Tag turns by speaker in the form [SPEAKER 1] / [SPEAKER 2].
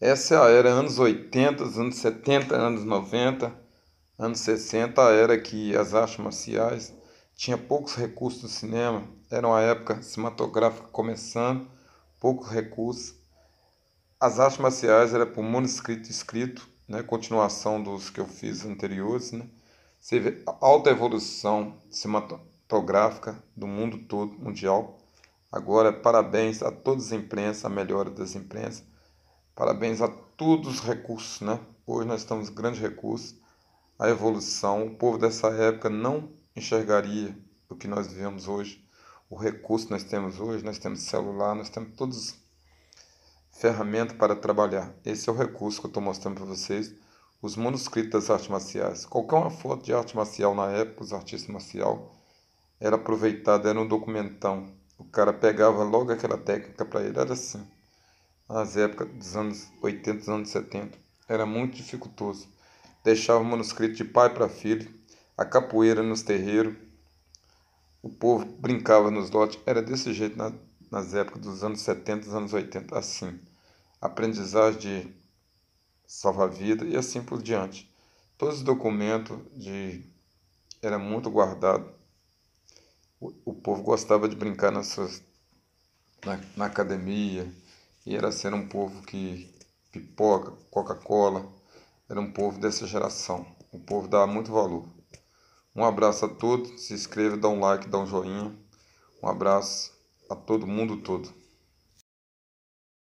[SPEAKER 1] Essa é a era anos 80, anos 70, anos 90, anos 60, a era que as artes marciais tinha poucos recursos do cinema, era uma época cinematográfica começando, poucos recursos. As artes marciais era por manuscrito escrito, né, continuação dos que eu fiz anteriores, né? Você vê alta evolução cinematográfica do mundo todo, mundial. Agora, parabéns a todas as imprensas, a melhora das imprensas. Parabéns a todos os recursos, né? Hoje nós temos grandes recursos, a evolução. O povo dessa época não enxergaria o que nós vivemos hoje, o recurso que nós temos hoje. Nós temos celular, nós temos todas ferramentas para trabalhar. Esse é o recurso que eu estou mostrando para vocês. Os manuscritos das artes marciais. Qualquer uma foto de arte marcial na época, os artistas marcial, era aproveitada, era um documentão. O cara pegava logo aquela técnica para ele, era assim nas épocas dos anos 80 e anos 70, era muito dificultoso. Deixava o manuscrito de pai para filho, a capoeira nos terreiros, o povo brincava nos lotes, era desse jeito na, nas épocas dos anos 70 e anos 80, assim. Aprendizagem de salva-vida e assim por diante. Todos os documentos de era muito guardado. O, o povo gostava de brincar nas suas, na, na academia, e era ser um povo que pipoca, Coca-Cola, era um povo dessa geração. O povo dá muito valor. Um abraço a todos, se inscreva, dá um like, dá um joinha. Um abraço a todo mundo todo.